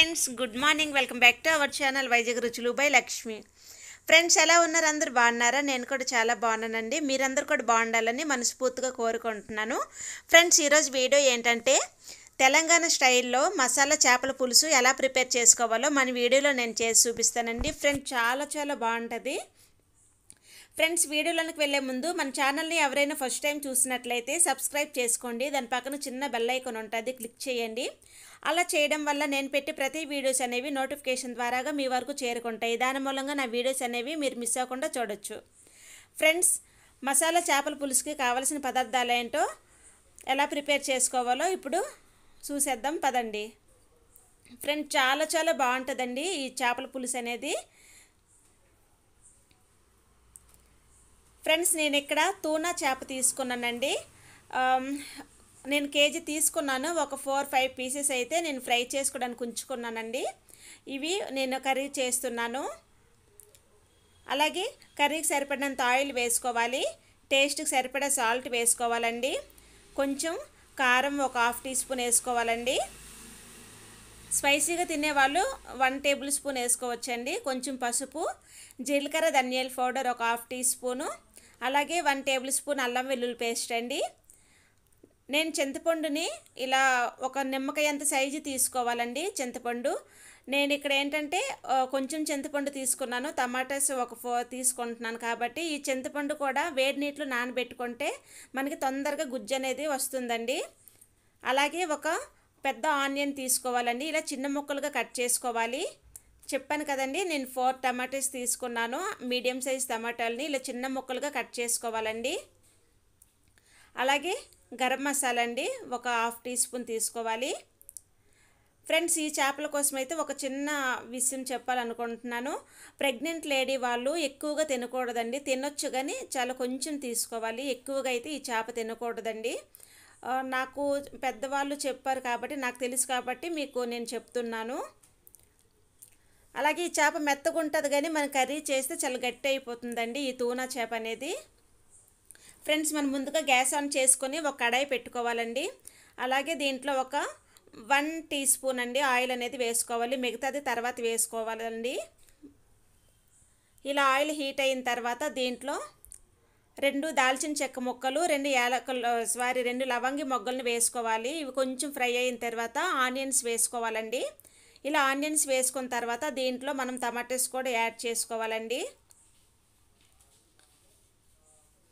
friends good morning welcome back to our channel Vizag రుచులు by Lakshmi friends ఎలా ఉన్నారు అందరు బాగున్నారా నేను కూడా చాలా బాగున్నానండి మీరందరూ కూడా బాగుండాలని మనస్ఫూర్తిగా కోరుకుంటున్నాను ఫ్రెండ్స్ ఈరోజు వీడియో ఏంటంటే తెలంగాణ స్టైల్లో మసాలా చేపల పులుసు ఎలా ప్రిపేర్ చేసుకోవాలో మన వీడియోలో నేను చేసి చూపిస్తానండి ఫ్రెండ్స్ చాలా చాలా బాగుంటుంది ఫ్రెండ్స్ వీడియోలోకి వెళ్లే ముందు మన ఛానల్ని ఎవరైనా ఫస్ట్ టైం చూసినట్లయితే సబ్స్క్రైబ్ చేసుకోండి దాని పక్కన చిన్న బెల్ ఐకాన్ ఉంటుంది క్లిక్ చేయండి అలా చేయడం వల్ల నేను పెట్టే ప్రతి వీడియోస్ అనేవి నోటిఫికేషన్ ద్వారాగా మీ వరకు చేరుకుంటాయి దాని మూలంగా నా వీడియోస్ అనేవి మీరు మిస్ అవ్వకుండా చూడొచ్చు ఫ్రెండ్స్ మసాలా చేపల పులుసుకి కావలసిన పదార్థాలు ఏంటో ఎలా ప్రిపేర్ చేసుకోవాలో ఇప్పుడు చూసేద్దాం పదండి ఫ్రెండ్స్ చాలా చాలా బాగుంటుందండి ఈ చేపల పులుసు అనేది ఫ్రెండ్స్ నేను ఇక్కడ తూనా చేప తీసుకున్నానండి నేను కేజీ తీసుకున్నాను ఒక ఫోర్ ఫైవ్ పీసెస్ అయితే నేను ఫ్రై చేసుకోవడానికి ఉంచుకున్నానండి ఇవి నేను కర్రీ చేస్తున్నాను అలాగే కర్రీకి సరిపడినంత ఆయిల్ వేసుకోవాలి టేస్ట్కి సరిపడ సాల్ట్ వేసుకోవాలండి కొంచెం కారం ఒక హాఫ్ టీ స్పూన్ వేసుకోవాలండి స్పైసీగా తినేవాళ్ళు వన్ టేబుల్ స్పూన్ వేసుకోవచ్చండి కొంచెం పసుపు జీలకర్ర ధనియాల పౌడర్ ఒక హాఫ్ టీ స్పూను అలాగే వన్ టేబుల్ స్పూన్ అల్లం వెల్లుల్లి పేస్ట్ అండి నేను చింతపండుని ఇలా ఒక నిమ్మకాయ అంత సైజు తీసుకోవాలండి చింతపండు నేను ఇక్కడ ఏంటంటే కొంచెం చింతపండు తీసుకున్నాను టమాటాస్ ఒక ఫోర్ తీసుకుంటున్నాను కాబట్టి ఈ చింతపండు కూడా వేడి నీటిలో నానబెట్టుకుంటే మనకి తొందరగా గుజ్జు అనేది వస్తుందండి అలాగే ఒక పెద్ద ఆనియన్ తీసుకోవాలండి ఇలా చిన్న ముక్కలుగా కట్ చేసుకోవాలి చెప్పాను కదండి నేను ఫోర్ టమాటాస్ తీసుకున్నాను మీడియం సైజ్ టమాటాలని ఇలా చిన్న ముక్కలుగా కట్ చేసుకోవాలండి అలాగే గరం మసాలా అండి ఒక హాఫ్ టీ స్పూన్ తీసుకోవాలి ఫ్రెండ్స్ ఈ చేపల కోసం అయితే ఒక చిన్న విషయం చెప్పాలనుకుంటున్నాను ప్రెగ్నెంట్ లేడీ వాళ్ళు ఎక్కువగా తినకూడదండి తినొచ్చు కానీ చాలా కొంచెం తీసుకోవాలి ఎక్కువగా అయితే ఈ చేప తినకూడదండి నాకు పెద్దవాళ్ళు చెప్పారు కాబట్టి నాకు తెలుసు కాబట్టి మీకు నేను చెప్తున్నాను అలాగే ఈ చేప మెత్తగా ఉంటుంది కానీ మనం కర్రీ చేస్తే చాలా గట్టి అయిపోతుందండి ఈ తూనా చేప అనేది ఫ్రెండ్స్ మనం ముందుగా గ్యాస్ ఆన్ చేసుకొని ఒక కడాయి పెట్టుకోవాలండి అలాగే దీంట్లో ఒక వన్ టీ స్పూన్ అండి ఆయిల్ అనేది వేసుకోవాలి మిగతాది తర్వాత వేసుకోవాలండి ఇలా ఆయిల్ హీట్ అయిన తర్వాత దీంట్లో రెండు దాల్చిన చెక్క ముక్కలు రెండు యాలకలు సారీ రెండు లవంగి మొగ్గలను వేసుకోవాలి ఇవి కొంచెం ఫ్రై అయిన తర్వాత ఆనియన్స్ వేసుకోవాలండి ఇలా ఆనియన్స్ వేసుకున్న తర్వాత దీంట్లో మనం టమాటోస్ కూడా యాడ్ చేసుకోవాలండి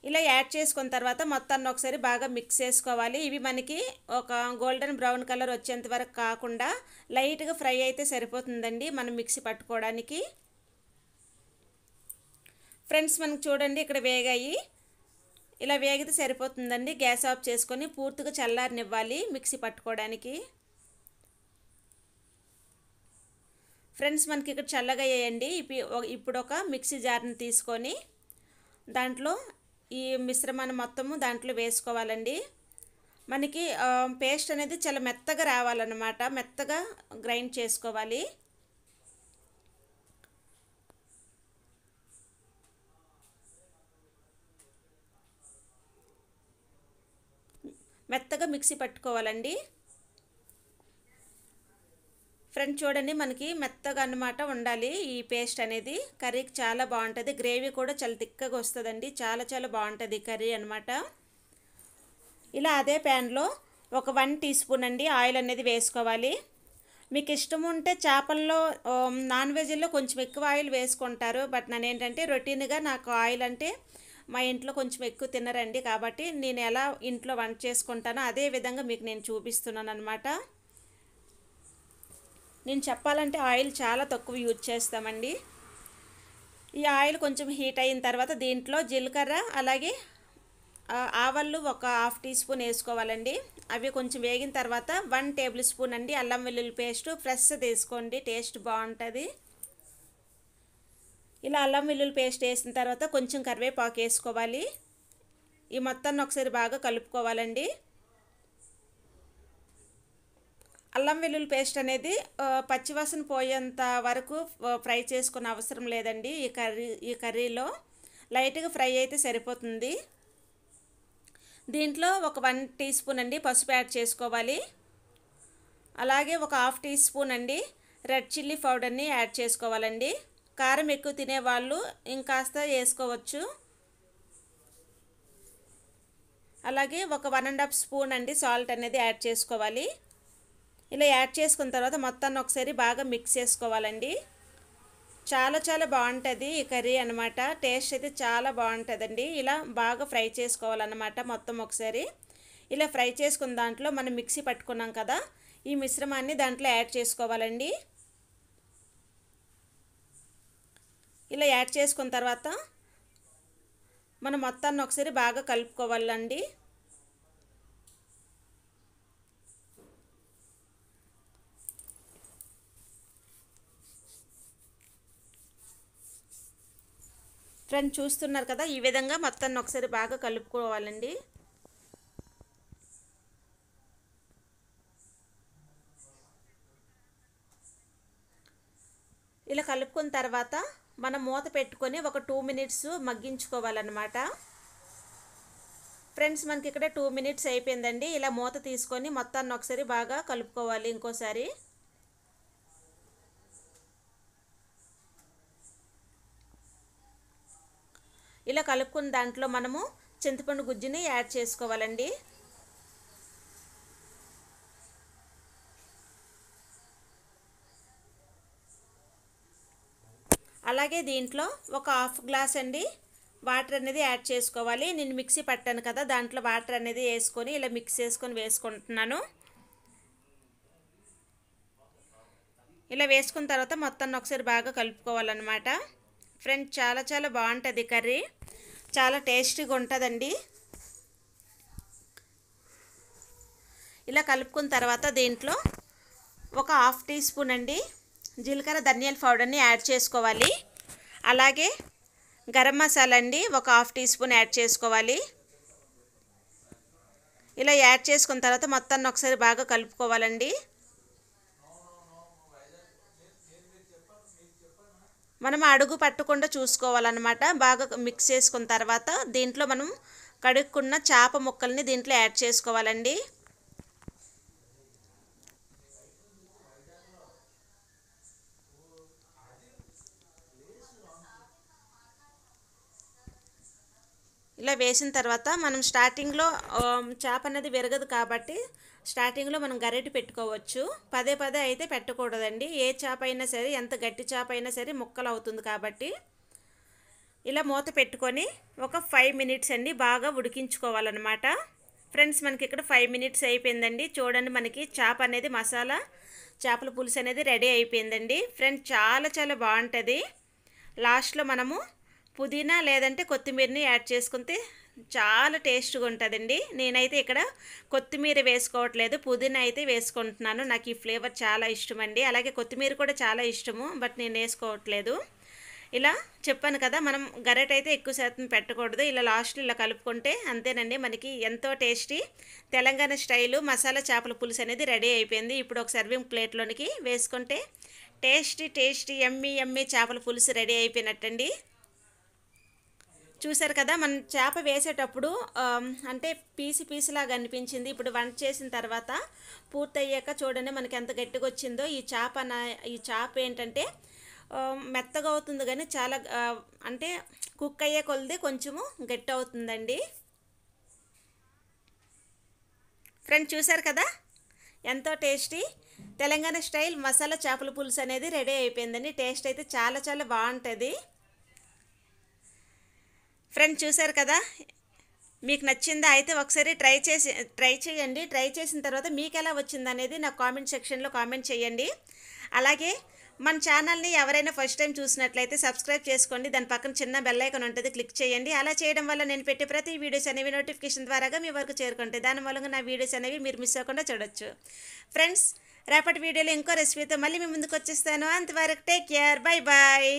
ఇలా యాడ్ చేసుకున్న తర్వాత మొత్తాన్ని ఒకసారి బాగా మిక్స్ చేసుకోవాలి ఇవి మనకి ఒక గోల్డెన్ బ్రౌన్ కలర్ వచ్చేంత వరకు కాకుండా లైట్గా ఫ్రై అయితే సరిపోతుందండి మనం మిక్సీ పట్టుకోవడానికి ఫ్రెండ్స్ మనకు చూడండి ఇక్కడ వేగాయి ఇలా వేగితే సరిపోతుందండి గ్యాస్ ఆఫ్ చేసుకొని పూర్తిగా చల్లారినివ్వాలి మిక్సీ పట్టుకోవడానికి ఫ్రెండ్స్ మనకి ఇక్కడ చల్లగా వేయండి ఇప్పుడు ఒక మిక్సీ జార్ని తీసుకొని దాంట్లో ఈ మిశ్రమాన్ని మొత్తము దాంట్లో వేసుకోవాలండి మనకి పేస్ట్ అనేది చాలా మెత్తగా రావాలన్నమాట మెత్తగా గ్రైండ్ చేసుకోవాలి మెత్తగా మిక్సీ పట్టుకోవాలండి ఫ్రెండ్ చూడండి మనకి మెత్తగా అనమాట ఉండాలి ఈ పేస్ట్ అనేది కర్రీకి చాలా బాగుంటుంది గ్రేవీ కూడా చాలా తిక్కగా వస్తుందండి చాలా చాలా బాగుంటుంది కర్రీ అనమాట ఇలా అదే ప్యాన్లో ఒక వన్ టీ స్పూన్ అండి ఆయిల్ అనేది వేసుకోవాలి మీకు ఇష్టం ఉంటే చేపల్లో నాన్ వెజ్లో కొంచెం ఎక్కువ ఆయిల్ వేసుకుంటారు బట్ నేను ఏంటంటే రొటీన్గా నాకు ఆయిల్ అంటే మా ఇంట్లో కొంచెం ఎక్కువ తినరండి కాబట్టి నేను ఎలా ఇంట్లో వంట చేసుకుంటానో అదే విధంగా మీకు నేను చూపిస్తున్నాను అనమాట నేను చెప్పాలంటే ఆయిల్ చాలా తక్కువ యూజ్ చేస్తామండి ఈ ఆయిల్ కొంచెం హీట్ అయిన తర్వాత దీంట్లో జీలకర్ర అలాగే ఆవళ్ళు ఒక హాఫ్ టీ స్పూన్ వేసుకోవాలండి అవి కొంచెం వేగిన తర్వాత వన్ టేబుల్ స్పూన్ అండి అల్లం వెల్లుల్లి పేస్ట్ ఫ్రెష్ తీసుకోండి టేస్ట్ బాగుంటుంది ఇలా అల్లం వెల్లుల్లి పేస్ట్ వేసిన తర్వాత కొంచెం కరివేపాకు వేసుకోవాలి ఈ మొత్తాన్ని ఒకసారి బాగా కలుపుకోవాలండి అల్లం వెల్లుల్లి పేస్ట్ అనేది పచ్చివాసన పోయేంత వరకు ఫ్రై చేసుకునే అవసరం లేదండి ఈ కర్రీ ఈ కర్రీలో లైట్గా ఫ్రై అయితే సరిపోతుంది దీంట్లో ఒక వన్ టీ స్పూన్ అండి పసుపు యాడ్ చేసుకోవాలి అలాగే ఒక హాఫ్ టీ స్పూన్ అండి రెడ్ చిల్లీ పౌడర్ని యాడ్ చేసుకోవాలండి కారం ఎక్కువ తినేవాళ్ళు ఇంకాస్త వేసుకోవచ్చు అలాగే ఒక వన్ అండ్ హాఫ్ స్పూన్ అండి సాల్ట్ అనేది యాడ్ చేసుకోవాలి ఇలా యాడ్ చేసుకున్న తర్వాత మొత్తాన్ని ఒకసారి బాగా మిక్స్ చేసుకోవాలండి చాలా చాలా బాగుంటుంది ఈ కర్రీ అనమాట టేస్ట్ అయితే చాలా బాగుంటుందండి ఇలా బాగా ఫ్రై చేసుకోవాలన్నమాట మొత్తం ఒకసారి ఇలా ఫ్రై చేసుకున్న దాంట్లో మనం మిక్సీ పట్టుకున్నాం కదా ఈ మిశ్రమాన్ని దాంట్లో యాడ్ చేసుకోవాలండి ఇలా యాడ్ చేసుకున్న తర్వాత మనం మొత్తాన్ని ఒకసారి బాగా కలుపుకోవాలండి ఫ్రెండ్ చూస్తున్నారు కదా ఈ విధంగా మొత్తాన్ని ఒకసారి బాగా కలుపుకోవాలండి ఇలా కలుపుకున్న తర్వాత మనం మూత పెట్టుకొని ఒక టూ మినిట్స్ మగ్గించుకోవాలన్నమాట ఫ్రెండ్స్ మనకి ఇక్కడ టూ మినిట్స్ అయిపోయిందండి ఇలా మూత తీసుకొని మొత్తాన్ని ఒకసారి బాగా కలుపుకోవాలి ఇంకోసారి ఇలా కలుపుకున్న దాంట్లో మనము చింతపండు గుజ్జుని యాడ్ చేసుకోవాలండి అలాగే దీంట్లో ఒక హాఫ్ గ్లాస్ అండి వాటర్ అనేది యాడ్ చేసుకోవాలి నేను మిక్సీ పట్టాను కదా దాంట్లో వాటర్ అనేది వేసుకొని ఇలా మిక్స్ చేసుకొని వేసుకుంటున్నాను ఇలా వేసుకున్న తర్వాత మొత్తాన్ని ఒకసారి బాగా కలుపుకోవాలన్నమాట ఫ్రెండ్స్ చాలా చాలా బాగుంటుంది కర్రీ చాలా టేస్టీగా ఉంటుందండి ఇలా కలుపుకున్న తర్వాత దీంట్లో ఒక హాఫ్ టీ స్పూన్ అండి జీలకర్ర ధనియాల పౌడర్ని యాడ్ చేసుకోవాలి అలాగే గరం మసాలా అండి ఒక హాఫ్ టీ స్పూన్ యాడ్ చేసుకోవాలి ఇలా యాడ్ చేసుకున్న తర్వాత మొత్తాన్ని ఒకసారి బాగా కలుపుకోవాలండి మనం అడుగు పట్టకుండా చూసుకోవాలన్నమాట బాగా మిక్స్ చేసుకున్న తర్వాత దీంట్లో మనం కడుక్కున్న చేప ముక్కల్ని దీంట్లో యాడ్ చేసుకోవాలండి ఇట్లా వేసిన తర్వాత మనం స్టార్టింగ్లో చేప అనేది విరగదు కాబట్టి స్టార్టింగ్లో మనం గరిటి పెట్టుకోవచ్చు పదే పదే అయితే పెట్టకూడదండి ఏ చేప అయినా సరే ఎంత గట్టి చేప అయినా సరే ముక్కలు అవుతుంది కాబట్టి ఇలా మూత పెట్టుకొని ఒక ఫైవ్ మినిట్స్ అండి బాగా ఉడికించుకోవాలన్నమాట ఫ్రెండ్స్ మనకి ఇక్కడ ఫైవ్ మినిట్స్ అయిపోయిందండి చూడండి మనకి చేప అనేది మసాలా చేపల పులుసు అనేది రెడీ అయిపోయిందండి ఫ్రెండ్స్ చాలా చాలా బాగుంటుంది లాస్ట్లో మనము పుదీనా లేదంటే కొత్తిమీరని యాడ్ చేసుకుంటే చాలా టేస్ట్గా ఉంటుందండి నేనైతే ఇక్కడ కొత్తిమీర వేసుకోవట్లేదు పుదీనా అయితే వేసుకుంటున్నాను నాకు ఈ ఫ్లేవర్ చాలా ఇష్టం అండి అలాగే కొత్తిమీర కూడా చాలా ఇష్టము బట్ నేను వేసుకోవట్లేదు ఇలా చెప్పాను కదా మనం గరెట్ అయితే ఎక్కువ శాతం పెట్టకూడదు ఇలా లాస్ట్లో ఇలా కలుపుకుంటే అంతేనండి మనకి ఎంతో టేస్టీ తెలంగాణ స్టైలు మసాలా చేపల పులుసు అనేది రెడీ అయిపోయింది ఇప్పుడు ఒక సర్వింగ్ ప్లేట్లోనికి వేసుకుంటే టేస్టీ టేస్టీ ఎమ్మి ఎమ్మి చేపల పులుసు రెడీ అయిపోయినట్టండి చూసారు కదా మనం చేప వేసేటప్పుడు అంటే పీసి పీసులాగా అనిపించింది ఇప్పుడు వంట చేసిన తర్వాత పూర్తయ్యాక చూడండి మనకి ఎంత గట్టిగా వచ్చిందో ఈ చేప నా ఈ చేప ఏంటంటే మెత్తగా అవుతుంది కానీ చాలా అంటే కుక్ అయ్యే కొలిది కొంచెము గట్టి అవుతుందండి ఫ్రెండ్ చూసారు కదా ఎంతో టేస్టీ తెలంగాణ స్టైల్ మసాలా చేపల పులుసు అనేది రెడీ అయిపోయిందండి టేస్ట్ అయితే చాలా చాలా బాగుంటుంది ఫ్రెండ్ చూశారు కదా మీకు నచ్చిందా అయితే ఒకసారి ట్రై చేసి ట్రై చేయండి ట్రై చేసిన తర్వాత మీకు ఎలా వచ్చింది అనేది నా కామెంట్ సెక్షన్లో కామెంట్ చేయండి అలాగే మన ఛానల్ని ఎవరైనా ఫస్ట్ టైం చూసినట్లయితే సబ్స్క్రైబ్ చేసుకోండి దాని పక్కన చిన్న బెల్లైకన్ ఉంటుంది క్లిక్ చేయండి అలా చేయడం వల్ల నేను పెట్టే ప్రతి వీడియోస్ అనేవి నోటిఫికేషన్ ద్వారాగా మీ వరకు చేరుకుంటాయి దాని మూలంగా నా వీడియోస్ అనేవి మీరు మిస్ అవ్వకుండా చూడొచ్చు ఫ్రెండ్స్ రేపటి వీడియోలో ఇంకో రెసిపీతో మళ్ళీ మీ ముందుకు వచ్చేస్తాను అంతవరకు టేక్ కేర్ బై బాయ్